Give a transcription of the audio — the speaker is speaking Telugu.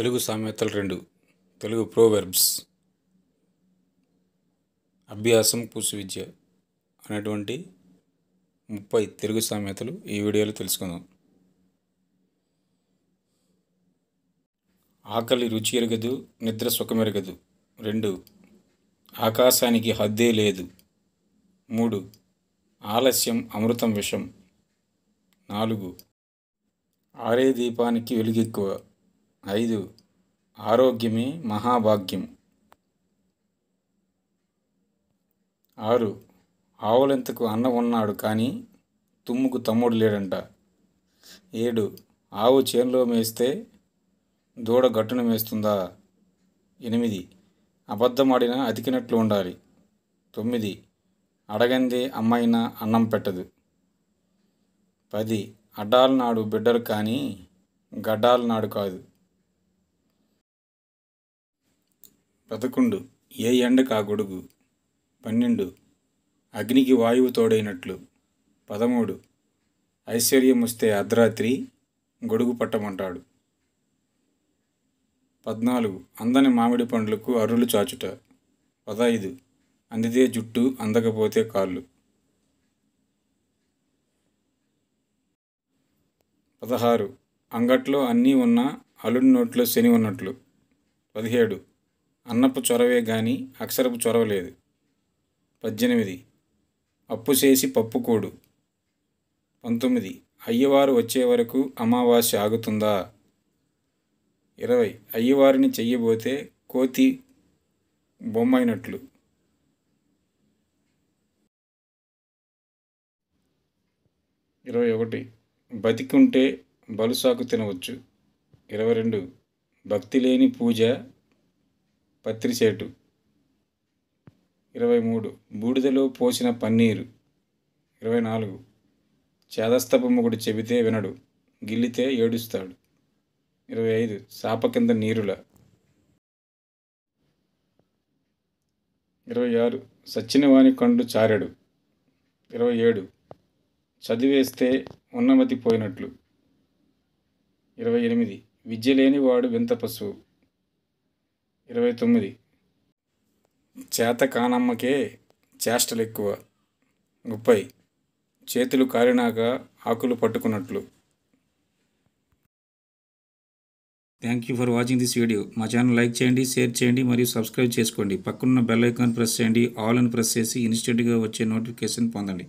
తెలుగు సామెతలు రెండు తెలుగు ప్రోవెర్బ్స్ అభ్యాసం పూసు విద్య అనేటువంటి ముప్పై తెలుగు సామెతలు ఈ వీడియోలో తెలుసుకుందాం ఆకలి రుచి ఎరగదు నిద్ర సుఖమెరగదు రెండు ఆకాశానికి హద్దే లేదు మూడు ఆలస్యం అమృతం విషం నాలుగు ఆరే దీపానికి వెలుగెక్కువ ఐదు ఆరోగ్యమే మహాభాగ్యం ఆరు ఆవులెంతకు అన్న ఉన్నాడు కానీ తుమ్ముకు తమ్ముడు లేడంట ఏడు ఆవు చేనులో మేస్తే దూడ గట్టును మేస్తుందా ఎనిమిది అబద్ధమాడినా అతికినట్లు ఉండాలి తొమ్మిది అడగందే అమ్మైనా అన్నం పెట్టదు పది అడ్డాలనాడు బిడ్డరు కానీ గడ్డాలనాడు కాదు పదకొండు ఏ ఎండ కాగొడుగు పన్నెండు అగ్నికి వాయువు తోడైనట్లు పదమూడు ఐశ్వర్యం వస్తే అర్ధరాత్రి గొడుగు పట్టమంటాడు పద్నాలుగు అందని మామిడి పండ్లకు అరులు చాచుట పదహైదు అందితే జుట్టు అందకపోతే కాళ్ళు పదహారు అంగట్లో అన్నీ ఉన్న అలుడి నోట్లో శని ఉన్నట్లు పదిహేడు అన్నపు చొరవే గాని అక్షరపు చొరవ లేదు పద్దెనిమిది అప్పు చేసి పప్పుకోడు పంతొమ్మిది అయ్యవారు వచ్చే వరకు అమావాస్య ఆగుతుందా ఇరవై అయ్యవారిని చెయ్యబోతే కోతి బొమ్మైనట్లు ఇరవై ఒకటి బతికుంటే బలుసాకు తినవచ్చు ఇరవై రెండు భక్తి లేని పూజ పత్రిచేటు ఇరవై మూడు బూడిదలో పోసిన పన్నీరు ఇరవై నాలుగు చేదస్తపు చెబితే వినడు గిల్లితే ఏడుస్తాడు ఇరవై ఐదు శాప కింద నీరుల ఇరవై ఆరు సచ్చినవాణి కండు చారెడు ఇరవై ఏడు చదివేస్తే ఉన్నమతి పోయినట్లు ఇరవై ఎనిమిది విద్య లేని వాడు వింత పశువు ఇరవై తొమ్మిది చేత కానమ్మకే చేష్టలు ఎక్కువ ముప్పై చేతులు కాలినాక ఆకులు పట్టుకున్నట్లు thank you for watching this video మా ఛానల్ లైక్ చేయండి షేర్ చేయండి మరియు సబ్స్క్రైబ్ చేసుకోండి పక్కనున్న బెల్ ఐకాన్ ప్రెస్ చేయండి ఆల్ అని ప్రెస్ చేసి ఇన్స్టెంట్గా వచ్చే నోటిఫికేషన్ పొందండి